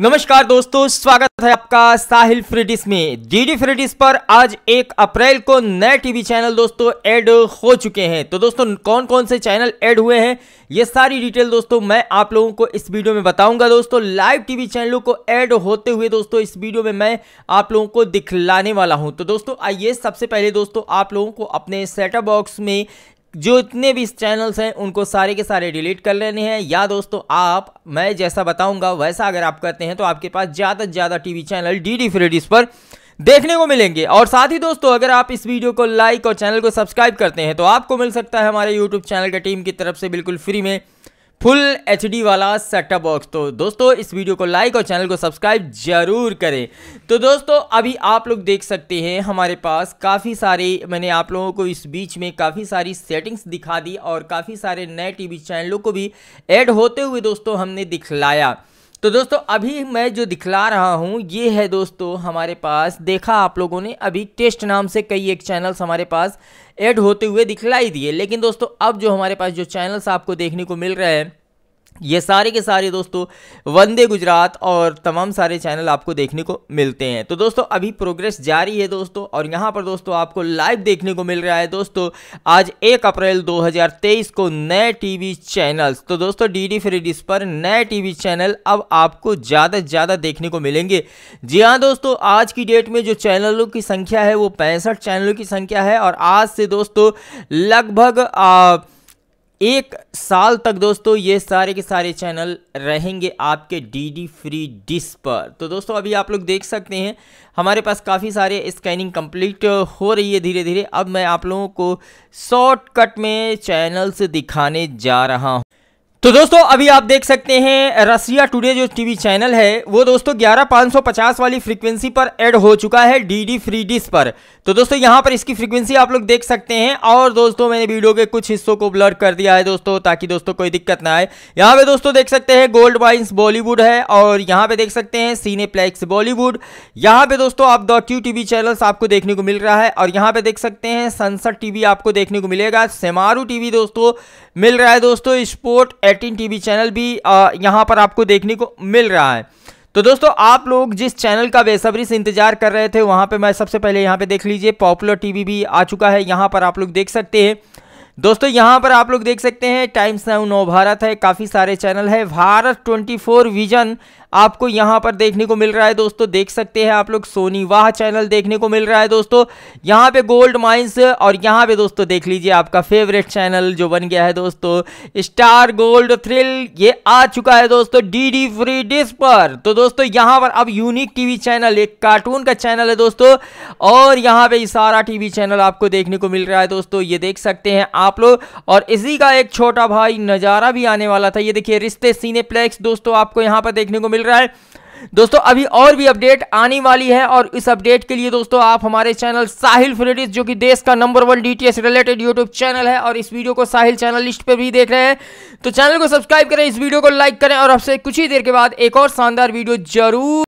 नमस्कार दोस्तों स्वागत है आपका साहिल फ्रिटिस में डीडी फ्रिटिस पर आज एक अप्रैल को नए टीवी चैनल दोस्तों ऐड हो चुके हैं तो दोस्तों कौन कौन से चैनल ऐड हुए हैं ये सारी डिटेल दोस्तों मैं आप लोगों को इस वीडियो में बताऊंगा दोस्तों लाइव टीवी चैनलों को ऐड होते हुए दोस्तों इस वीडियो में मैं आप लोगों को दिखलाने वाला हूँ तो दोस्तों आइए सबसे पहले दोस्तों आप लोगों को अपने सेटअप बॉक्स में जो इतने भी चैनल्स हैं उनको सारे के सारे डिलीट कर लेने हैं या दोस्तों आप मैं जैसा बताऊंगा वैसा अगर आप करते हैं तो आपके पास ज़्यादा से ज़्यादा TV channel D D free dish पर देखने को मिलेंगे और साथ ही दोस्तों अगर आप इस वीडियो को लाइक और चैनल को सब्सक्राइब करते हैं तो आपको मिल सकता है हमारे यूट्यूब चैनल की टीम की तरफ से बिल्कुल फ्री में फुल एच वाला सेटअप बॉक्स तो दोस्तों इस वीडियो को लाइक और चैनल को सब्सक्राइब जरूर करें तो दोस्तों अभी आप लोग देख सकते हैं हमारे पास काफ़ी सारे मैंने आप लोगों को इस बीच में काफ़ी सारी सेटिंग्स दिखा दी और काफ़ी सारे नए टीवी चैनलों को भी ऐड होते हुए दोस्तों हमने दिखलाया तो दोस्तों अभी मैं जो दिखला रहा हूँ ये है दोस्तों हमारे पास देखा आप लोगों ने अभी टेस्ट नाम से कई एक चैनल्स हमारे पास ऐड होते हुए दिखलाई दिए लेकिन दोस्तों अब जो हमारे पास जो चैनल्स आपको देखने को मिल रहे हैं ये सारे के सारे दोस्तों वंदे गुजरात और तमाम सारे चैनल आपको देखने को मिलते हैं तो दोस्तों अभी प्रोग्रेस जारी है दोस्तों और यहाँ पर दोस्तों आपको लाइव देखने को मिल रहा है दोस्तों आज एक अप्रैल 2023 को नए टीवी चैनल्स तो दोस्तों डी डी फ्री पर नए टीवी चैनल अब आपको ज़्यादा से ज़्यादा देखने को मिलेंगे जी हाँ दोस्तों आज की डेट में जो चैनलों की संख्या है वो पैंसठ चैनलों की संख्या है और आज से दोस्तों लगभग एक साल तक दोस्तों ये सारे के सारे चैनल रहेंगे आपके डीडी फ्री डिस पर तो दोस्तों अभी आप लोग देख सकते हैं हमारे पास काफ़ी सारे स्कैनिंग कंप्लीट हो रही है धीरे धीरे अब मैं आप लोगों को शॉर्टकट में चैनल्स दिखाने जा रहा तो दोस्तों अभी आप देख सकते हैं रसिया टुडे जो टीवी चैनल है वो दोस्तों ग्यारह पाँच सौ पचास वाली फ्रीक्वेंसी पर ऐड हो चुका है डीडी फ्री डिस पर तो दोस्तों यहां पर इसकी फ्रीक्वेंसी आप लोग देख सकते हैं और दोस्तों मैंने वीडियो के कुछ हिस्सों को ब्लर कर दिया है दोस्तों ताकि दोस्तों कोई दिक्कत ना आए यहाँ पे दोस्तों देख सकते हैं गोल्ड वाइन्स बॉलीवुड है और यहाँ पे देख सकते हैं सीनेप्लेक्स बॉलीवुड यहाँ पे दोस्तों आप द क्यू टीवी चैनल्स आपको देखने को मिल रहा है और यहाँ पे देख सकते हैं सनसट टीवी आपको देखने को मिलेगा सेमारू टीवी दोस्तों मिल रहा है दोस्तों स्पोर्ट लैटिन टीवी चैनल भी यहाँ पर आपको देखने को मिल रहा है तो दोस्तों आप लोग जिस चैनल का बेसब्री से इंतजार कर रहे थे वहाँ पे मैं सबसे पहले यहाँ पे देख लीजिए पॉपुलर टीवी भी आ चुका है यहाँ पर आप लोग देख सकते हैं दोस्तों यहां पर आप लोग देख सकते हैं टाइम्स नाउ नव भारत है काफ़ी सारे चैनल है भारत 24 विजन आपको यहां पर देखने को मिल रहा है दोस्तों देख सकते हैं आप लोग सोनी वाह चैनल देखने को मिल रहा है दोस्तों यहां पे गोल्ड माइंस और यहां पे दोस्तों देख लीजिए आपका फेवरेट चैनल जो बन गया है दोस्तों स्टार गोल्ड थ्रिल ये आ चुका है दोस्तों डी डी फ्री डिस पर तो दोस्तों यहां पर अब यूनिक टीवी चैनल एक कार्टून का चैनल है दोस्तों और यहां पर इशारा टीवी चैनल आपको देखने को मिल रहा है दोस्तों ये देख सकते हैं आप लोग और इसी का एक छोटा भाई नज़ारा भी आने वाला था ये देखिए रिश्ते सीनेप्लेक्स दोस्तों आपको यहाँ पर देखने को मिल रहा है दोस्तों अभी और भी अपडेट आने वाली है और इस अपडेट के लिए दोस्तों आप हमारे चैनल साहिल फ्रेडिस जो कि देश का number one DTS related YouTube channel है और इस वीडियो को साहिल चैनल लिस्ट पर भी देख रहे हैं तो चैनल को सब्सक्राइब करें इस वीडियो को लाइक करें और आपसे कुछ ही देर के बाद एक और शानदार वीडियो जरूर